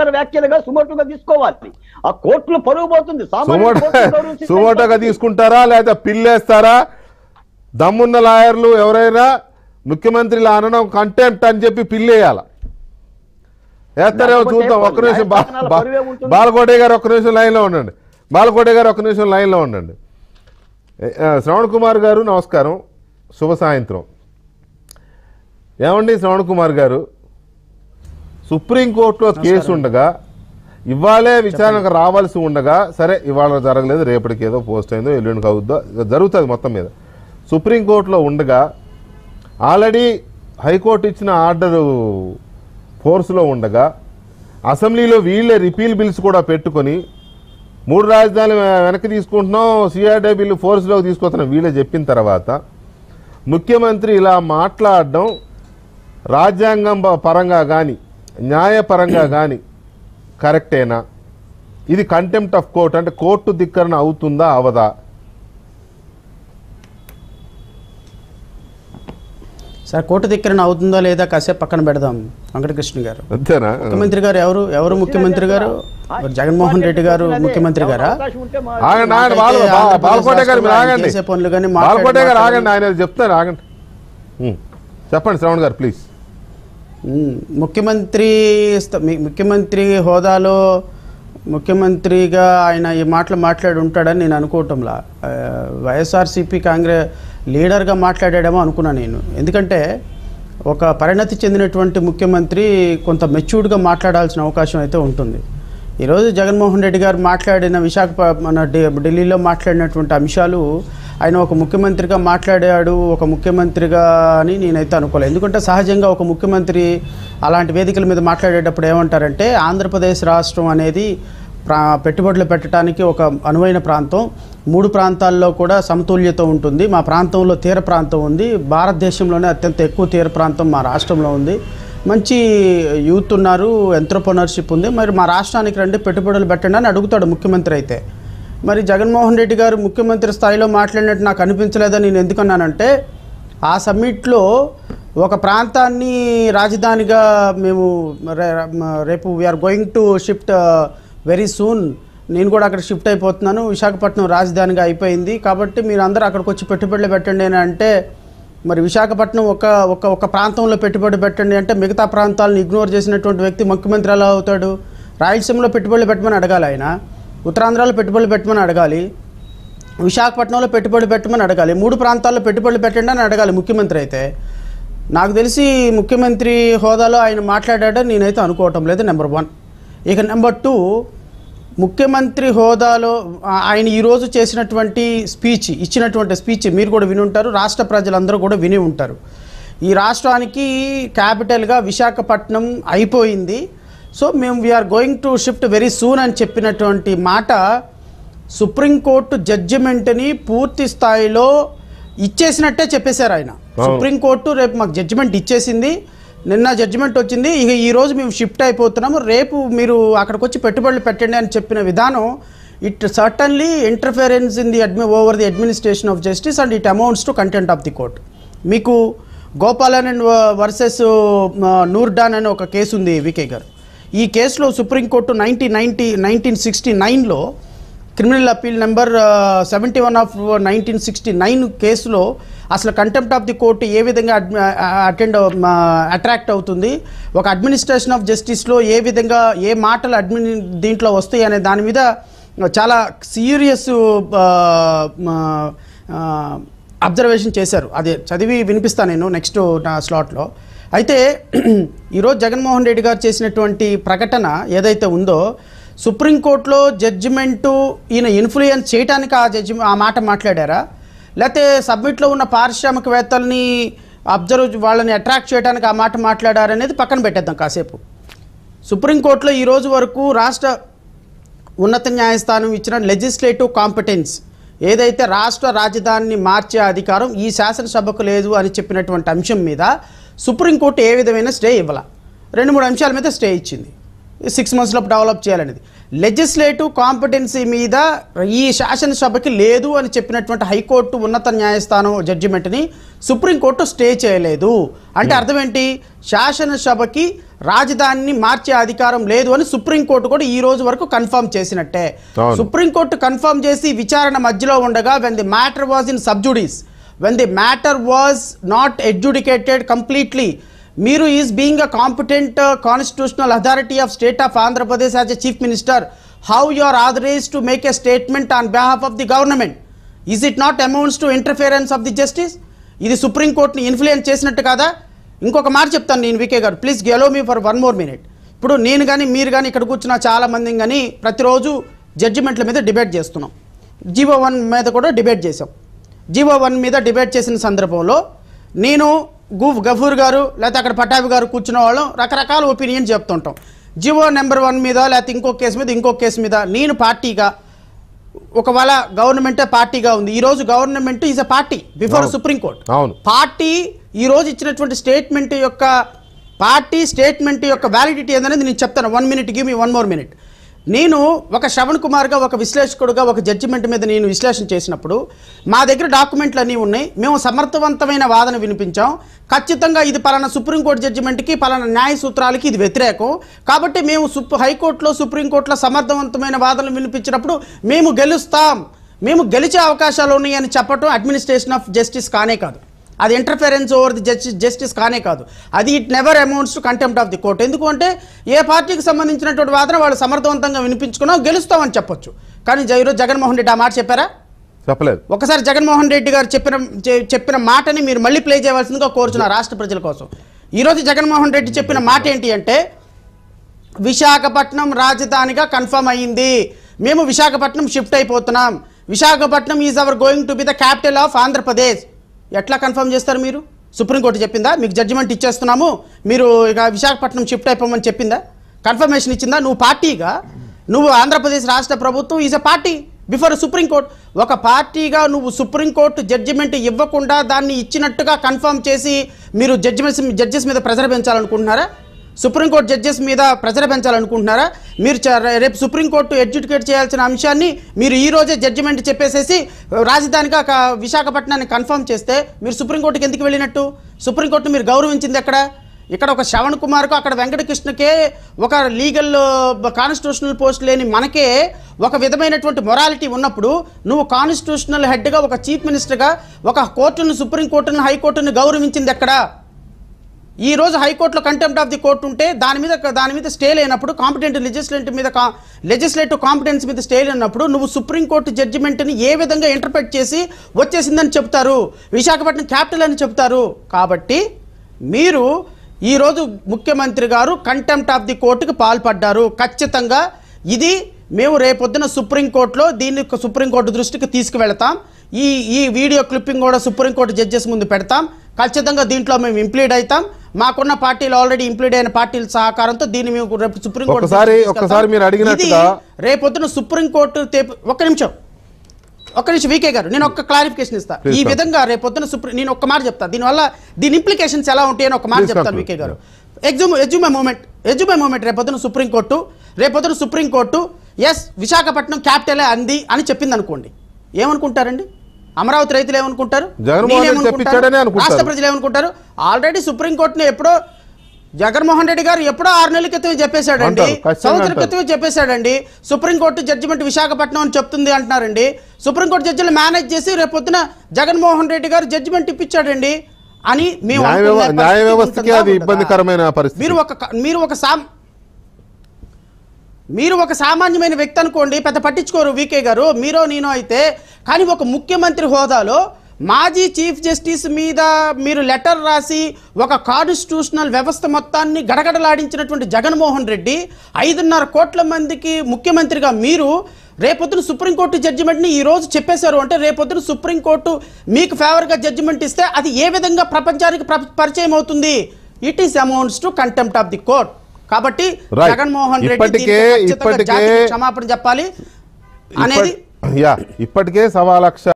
కచ్చర వ్యాఖ్యలుగా సుమోటుగా తీసుకోవాలి ఆ కోర్టులు పోతుంది సుమోటోగా తీసుకుంటారా లేదా పిల్లేస్తారా దమ్మున్న లాయర్లు ఎవరైనా ముఖ్యమంత్రి అనడం కంటెంప్ట్ అని చెప్పి పిల్లేయాల వేస్తారేమో చూద్దాం ఒక్క నిమిషం బాలకోటే గారు ఒక్క నిమిషం లైన్లో ఉండండి బాలకోటే గారు ఒక్క నిమిషం లైన్లో ఉండండి శ్రవణ్ కుమార్ గారు నమస్కారం శుభ సాయంత్రం ఏమండి శ్రవణ్ కుమార్ గారు సుప్రీంకోర్టులో కేసు ఉండగా ఇవాళే విచారణకు రావాల్సి ఉండగా సరే ఇవాళ జరగలేదు రేపటికి ఏదో పోస్ట్ అయిందో ఎల్లుండి అవుద్దో జరుగుతుంది మొత్తం మీద సుప్రీంకోర్టులో ఉండగా ఆల్రెడీ హైకోర్టు ఇచ్చిన ఆర్డరు ఫోర్స్లో ఉండగా అసెంబ్లీలో వీళ్ళే రిపీల్ బిల్స్ కూడా పెట్టుకొని మూడు రాజధానులు వెనక్కి తీసుకుంటున్నాం సిఆర్డే బిల్లు ఫోర్స్లోకి తీసుకొస్తున్నాం వీళ్ళే చెప్పిన తర్వాత ముఖ్యమంత్రి ఇలా మాట్లాడడం రాజ్యాంగం పరంగా కానీ న్యాయపరంగా కానీ కరెక్టేనా ఇది కంటెంప్ట్ ఆఫ్ కోర్ట్ అంటే కోర్టు ధిక్కరణ అవుతుందా అవదా సార్ కోర్టు ధిక్కరణ అవుతుందా లేదా కాసేపు పక్కన పెడదాం వెంకటకృష్ణ గారు అంతేనా ముఖ్యమంత్రి గారు ఎవరు ఎవరు ముఖ్యమంత్రి గారు జగన్మోహన్ రెడ్డి గారు ముఖ్యమంత్రి గారా కానీ చెప్తాను ఆగండి చెప్పండి శ్రవణ్ గారు ప్లీజ్ ముఖ్యమంత్రి ముఖ్యమంత్రి హోదాలో ముఖ్యమంత్రిగా ఆయన ఈ మాటలు మాట్లాడి ఉంటాడని నేను అనుకోవటంలా వైఎస్ఆర్సీపీ కాంగ్రెస్ లీడర్గా మాట్లాడాడేమో అనుకున్నాను నేను ఎందుకంటే ఒక పరిణతి చెందినటువంటి ముఖ్యమంత్రి కొంత మెచ్యూర్డ్గా మాట్లాడాల్సిన అవకాశం అయితే ఉంటుంది ఈరోజు జగన్మోహన్ రెడ్డి గారు మాట్లాడిన విశాఖ మన ఢిల్లీలో మాట్లాడినటువంటి అంశాలు ఆయన ఒక ముఖ్యమంత్రిగా మాట్లాడాడు ఒక ముఖ్యమంత్రిగా అని నేనైతే అనుకోలేదు ఎందుకంటే సహజంగా ఒక ముఖ్యమంత్రి అలాంటి వేదికల మీద మాట్లాడేటప్పుడు ఏమంటారంటే ఆంధ్రప్రదేశ్ రాష్ట్రం అనేది ప్రా పెట్టుబడులు పెట్టడానికి ఒక అనువైన ప్రాంతం మూడు ప్రాంతాల్లో కూడా సమతుల్యత ఉంటుంది మా ప్రాంతంలో తీర ప్రాంతం ఉంది భారతదేశంలోనే అత్యంత ఎక్కువ తీర ప్రాంతం మా రాష్ట్రంలో ఉంది మంచి యూత్ ఉన్నారు ఎంట్రప్రనర్షిప్ ఉంది మరి మా రాష్ట్రానికి రండి పెట్టుబడులు పెట్టండి అని అడుగుతాడు ముఖ్యమంత్రి అయితే మరి జగన్మోహన్ రెడ్డి గారు ముఖ్యమంత్రి స్థాయిలో మాట్లాడినట్టు నాకు అనిపించలేదని నేను ఎందుకన్నానంటే ఆ సమ్మిట్లో ఒక ప్రాంతాన్ని రాజధానిగా మేము రేపు we are going to shift very soon నేను కూడా అక్కడ షిఫ్ట్ అయిపోతున్నాను విశాఖపట్నం రాజధానిగా అయిపోయింది కాబట్టి మీరు అందరూ అక్కడికి వచ్చి పెట్టుబడులు పెట్టండి అని అంటే మరి విశాఖపట్నం ఒక ఒక ఒక ప్రాంతంలో పెట్టుబడి పెట్టండి అంటే మిగతా ప్రాంతాలను ఇగ్నోర్ చేసినటువంటి వ్యక్తి ముఖ్యమంత్రి ఎలా అవుతాడు రాయలసీమలో పెట్టుబడులు పెట్టమని అడగాలి ఆయన ఉత్తరాంధ్రలో పెట్టుబడులు పెట్టమని అడగాలి విశాఖపట్నంలో పెట్టుబడి పెట్టమని అడగాలి మూడు ప్రాంతాల్లో పెట్టుబడులు పెట్టండి అని అడగాలి ముఖ్యమంత్రి అయితే నాకు తెలిసి ముఖ్యమంత్రి హోదాలో ఆయన మాట్లాడాడని నేనైతే అనుకోవటం లేదు నెంబర్ వన్ ఇక నెంబర్ టూ ముఖ్యమంత్రి హోదాలో ఆయన ఈరోజు చేసినటువంటి స్పీచ్ ఇచ్చినటువంటి స్పీచ్ మీరు కూడా విని ఉంటారు రాష్ట్ర ప్రజలందరూ కూడా విని ఉంటారు ఈ రాష్ట్రానికి క్యాపిటల్గా విశాఖపట్నం అయిపోయింది సో మేము we are going to shift very soon అని చెప్పినటువంటి మాట సుప్రీంకోర్టు జడ్జిమెంట్ని పూర్తి స్థాయిలో ఇచ్చేసినట్టే చెప్పేశారు ఆయన సుప్రీంకోర్టు రేపు మాకు జడ్జిమెంట్ ఇచ్చేసింది నిన్న జడ్జిమెంట్ వచ్చింది ఇక ఈరోజు మేము షిఫ్ట్ అయిపోతున్నాము రేపు మీరు అక్కడికి వచ్చి పెట్టుబడులు పెట్టండి అని చెప్పిన విధానం it certainly interference in the అడ్మి over the administration of justice and it amounts to contempt of the court మీకు గోపాలన్ అండ్ వర్సెస్ నూర్డాన్ అనే ఒక కేసు ఉంది వికే గారు ఈ కేసులో supreme court nineteen ninety nineteen sixty నైన్లో criminal appeal number seventy one of nineteen sixty nine కేసులో అసలు కంటెంప్ట్ ఆఫ్ ది కోర్టు ఏ విధంగా అటెండ్ అట్రాక్ట్ అవుతుంది ఒక అడ్మినిస్ట్రేషన్ ఆఫ్ జస్టిస్లో ఏ విధంగా ఏ మాటలు అడ్మిని దీంట్లో వస్తాయి అనే దాని మీద చాలా సీరియస్ అబ్జర్వేషన్ చేశారు అదే చదివి వినిపిస్తాను నేను నెక్స్ట్ నా స్లాట్లో అయితే ఈరోజు జగన్మోహన్ రెడ్డి గారు చేసినటువంటి ప్రకటన ఏదైతే ఉందో సుప్రీంకోర్టులో జడ్జిమెంటు ఈయన ఇన్ఫ్లుయెన్స్ చేయడానికి ఆ జడ్జి ఆ మాట మాట్లాడారా లేకపోతే సబ్మిట్లో ఉన్న పారిశ్రామికవేత్తల్ని అబ్జర్వ్ వాళ్ళని అట్రాక్ట్ చేయడానికి ఆ మాట మాట్లాడారనేది పక్కన పెట్టేద్దాం కాసేపు సుప్రీంకోర్టులో ఈరోజు వరకు రాష్ట్ర ఉన్నత న్యాయస్థానం ఇచ్చిన లెజిస్లేటివ్ కాంపిటెన్స్ ఏదైతే రాష్ట్ర రాజధానిని మార్చే అధికారం ఈ శాసనసభకు లేదు అని చెప్పినటువంటి అంశం మీద సుప్రీంకోర్టు ఏ విధమైన స్టే ఇవ్వాల రెండు మూడు అంశాల మీద స్టే ఇచ్చింది సిక్స్ మంత్స్లో డెవలప్ చేయాలనేది లెజిస్లేటివ్ కాంపిటెన్సీ మీద ఈ శాసనసభకి లేదు అని చెప్పినటువంటి హైకోర్టు ఉన్నత న్యాయస్థానం జడ్జిమెంట్ని సుప్రీంకోర్టు స్టే చేయలేదు అంటే అర్థం ఏంటి శాసనసభకి రాజధానిని మార్చే అధికారం లేదు అని సుప్రీంకోర్టు కూడా ఈ రోజు వరకు కన్ఫర్మ్ చేసినట్టే సుప్రీంకోర్టు కన్ఫర్మ్ చేసి విచారణ మధ్యలో ఉండగా when the matter was in sub judice when the matter was not adjudicated completely మీరు is being a competent constitutional authority of state of Andhra Pradesh as a chief minister how you are authorise to make a statement on behalf of the government is it not amounts to interference of the justice ఇది సుప్రీంకోర్టుని influence చేసినట్టు కదా ఇంకొక మాట చెప్తాను నేను VK గారు please గెలో me for one more minute ఇప్పుడు నేను కానీ మీరు కానీ ఇక్కడ కూర్చున్న చాలా మంది కానీ ప్రతిరోజు జడ్జిమెంట్ల మీద డిబేట్ చేస్తున్నాం జీవో వన్ మీద కూడా డిబేట్ చేసాం జివో వన్ మీద డిబేట్ చేసిన సందర్భంలో నేను గూ గఫూర్ గారు లేకపోతే అక్కడ పటాబి గారు కూర్చున్న వాళ్ళం రకరకాల ఒపీనియన్ చెప్తుంటాం జివో నెంబర్ వన్ మీద లేకపోతే ఇంకో కేసు మీద ఇంకో కేసు మీద నేను పార్టీగా ఒకవేళ గవర్నమెంటే పార్టీగా ఉంది ఈ రోజు government is a party before supreme court party ఈ రోజు ఇచ్చినటువంటి స్టేట్మెంట్ యొక్క పార్టీ స్టేట్మెంట్ యొక్క వ్యాలిడిటీ ఏందనేది నేను చెప్తాను one minute give me one more minute నేను ఒక శ్రవణ్ కుమార్గా ఒక విశ్లేషకుడుగా ఒక జడ్జిమెంట్ మీద నేను విశ్లేషణ చేసినప్పుడు మా దగ్గర డాక్యుమెంట్లు అన్నీ ఉన్నాయి మేము సమర్థవంతమైన వాదన వినిపించాం ఖచ్చితంగా ఇది పలానా సుప్రీంకోర్టు జడ్జిమెంట్కి పలానా న్యాయ సూత్రాలకి ఇది వ్యతిరేకం కాబట్టి మేము సుప్ హైకోర్టులో సుప్రీంకోర్టులో సమర్థవంతమైన వాదనలు వినిపించినప్పుడు మేము గెలుస్తాం మేము గెలిచే అవకాశాలు ఉన్నాయని చెప్పడం అడ్మినిస్ట్రేషన్ ఆఫ్ జస్టిస్ కానే కాదు అది interference over the justice justice కానే కాదు అది it never amounts to contempt of the court ఎందుకంటే ఏ పార్టీకి సంబంధించినటువంటి వాదన వాళ్ళు సమర్థవంతంగా వినిపించుకున్నాం గెలుస్తామని చెప్పొచ్చు కానీ జైరో జగన్మోహన్ రెడ్డి ఆ మాట చెప్పారా చెప్పలేదు ఒకసారి జగన్మోహన్ రెడ్డి గారు చెప్పిన చెప్పిన మాటని మీరు మళ్ళీ ప్లే చేయవలసిందిగా కోరుచున్న రాష్ట్ర ప్రజల కోసం ఈరోజు జగన్మోహన్ రెడ్డి చెప్పిన మాట ఏంటి అంటే విశాఖపట్నం రాజధానిగా కన్ఫర్మ్ అయ్యింది మేము విశాఖపట్నం షిఫ్ట్ అయిపోతున్నాం Visakhapatnam is our going to be the capital of Andhra Pradesh ఎట్లా కన్ఫర్మ్ చేస్తారు మీరు సుప్రీంకోర్టు చెప్పిందా మీకు జడ్జిమెంట్ ఇచ్చేస్తున్నాము మీరు ఇక విశాఖపట్నం షిఫ్ట్ అయిపోమని చెప్పిందా కన్ఫర్మేషన్ ఇచ్చిందా నువ్వు పార్టీగా నువ్వు ఆంధ్రప్రదేశ్ రాష్ట్ర ప్రభుత్వం is a party before supreme court ఒక పార్టీగా నువ్వు సుప్రీంకోర్టు జడ్జిమెంట్ ఇవ్వకుండా దాన్ని ఇచ్చినట్టుగా కన్ఫర్మ్ చేసి మీరు జడ్జిమెంట్స్ జడ్జెస్ మీద ప్రజర్ పెంచాలనుకుంటున్నారా సుప్రీంకోర్టు జడ్జెస్ మీద ప్రజలు పెంచాలనుకుంటున్నారా మీరు రేపు సుప్రీంకోర్టు ఎడ్యుకేట్ చేయాల్సిన అంశాన్ని మీరు ఈ రోజే జడ్జిమెంట్ చెప్పేసేసి రాజధానిగా విశాఖపట్నాన్ని కన్ఫర్మ్ చేస్తే మీరు సుప్రీంకోర్టుకి ఎందుకు వెళ్ళినట్టు సుప్రీంకోర్టు మీరు గౌరవించింది ఎక్కడ ఇక్కడ ఒక శ్రవణ్ కుమార్కు అక్కడ వెంకటకృష్ణకే ఒక లీగల్ కాన్స్టిట్యూషనల్ పోస్ట్ లేని మనకే ఒక విధమైనటువంటి మొరాలిటీ ఉన్నప్పుడు నువ్వు కాన్స్టిట్యూషనల్ హెడ్గా ఒక చీఫ్ మినిస్టర్గా ఒక కోర్టును సుప్రీంకోర్టును హైకోర్టును గౌరవించింది ఎక్కడా ఈ రోజు హైకోర్టులో కంటెంప్ట్ ఆఫ్ ది కోర్టు ఉంటే దాని మీద దాని మీద స్టే లేనప్పుడు కాంపిటెంట్ లెజిస్లేటివ్ మీద లెజిస్లేటివ్ కాంపిటెన్స్ మీద స్టే లేనప్పుడు నువ్వు సుప్రీంకోర్టు జడ్జిమెంట్ని ఏ విధంగా ఇంటర్ప్రెట్ చేసి వచ్చేసిందని చెప్తారు విశాఖపట్నం క్యాపిటల్ అని చెప్తారు కాబట్టి మీరు ఈరోజు ముఖ్యమంత్రి గారు కంటెంప్ట్ ఆఫ్ ది కోర్టుకు పాల్పడ్డారు ఖచ్చితంగా ఇది మేము రేపొద్దున సుప్రీంకోర్టులో దీన్ని సుప్రీంకోర్టు దృష్టికి తీసుకువెళతాం ఈ ఈ వీడియో క్లిప్పింగ్ కూడా సుప్రీంకోర్టు జడ్జెస్ ముందు పెడతాం ఖచ్చితంగా దీంట్లో మేము ఇంప్లీడ్ అవుతాం మాకున్న పార్టీలు ఆల్రెడీ ఇంప్లీడ్ అయిన పార్టీల సహకారంతో దీన్ని మేము రేపు సుప్రీంకోర్టు ఒకసారి రేపొద్దున సుప్రీంకోర్టు ఒక్క నిమిషం ఒక్క నిమిషం వీకే గారు నేను ఒక్క క్లారిఫికేషన్ ఇస్తాను ఈ విధంగా రేపొద్దున సుప్రీం నేను ఒక మాట చెప్తాను దీనివల్ల దీని ఇంప్లికేషన్స్ ఎలా ఉంటాయని ఒక మాట చెప్తాను వీకే గారు ఎగ్జూమ్ ఎగ్జూమ్ మూమెంట్ ఎగ్జూమ్ మూమెంట్ రేపొద్దున సుప్రీంకోర్టు రేపొద్దున సుప్రీంకోర్టు ఎస్ విశాఖపట్నం క్యాపిటలే అంది అని చెప్పింది అనుకోండి ఏమనుకుంటారండి అమరావతి రైతులు ఏమనుకుంటారు రాష్ట్ర ప్రజలు ఏమనుకుంటారు ఆల్రెడీ సుప్రీంకోర్టుని ఎప్పుడో జగన్మోహన్ రెడ్డి గారు ఎప్పుడో ఆరు నెలల క్రితమే చెప్పేశాడండి సంవత్సరం క్రితమే చెప్పేశాడండి సుప్రీంకోర్టు జడ్జిమెంట్ విశాఖపట్నం అని చెప్తుంది అంటున్నారండి సుప్రీంకోర్టు జడ్జిలు మేనేజ్ చేసి రేపు పొద్దున జగన్మోహన్ రెడ్డి గారు జడ్జిమెంట్ ఇప్పించాడండి అని మీరు ఒక మీరు ఒక మీరు ఒక సామాన్యమైన వ్యక్తి అనుకోండి పెద్ద పట్టించుకోరు వీకే గారు మీరో నేను అయితే కానీ ఒక ముఖ్యమంత్రి హోదాలో మాజీ చీఫ్ జస్టిస్ మీద మీరు లెటర్ రాసి ఒక కాన్స్టిట్యూషనల్ వ్యవస్థ మొత్తాన్ని గడగడలాడించినటువంటి జగన్మోహన్ రెడ్డి ఐదున్నర కోట్ల మందికి ముఖ్యమంత్రిగా మీరు రేపొద్దున సుప్రీంకోర్టు జడ్జిమెంట్ని ఈరోజు చెప్పేశారు అంటే రేపొద్దున సుప్రీంకోర్టు మీకు ఫేవర్గా జడ్జిమెంట్ ఇస్తే అది ఏ విధంగా ప్రపంచానికి పరిచయం అవుతుంది it is amounts to contempt of the court కాబట్టి జగన్మోహన్ రెడ్డి క్షమాపణ చెప్పాలి అనేది యా ఇప్పటికే సవా లక్ష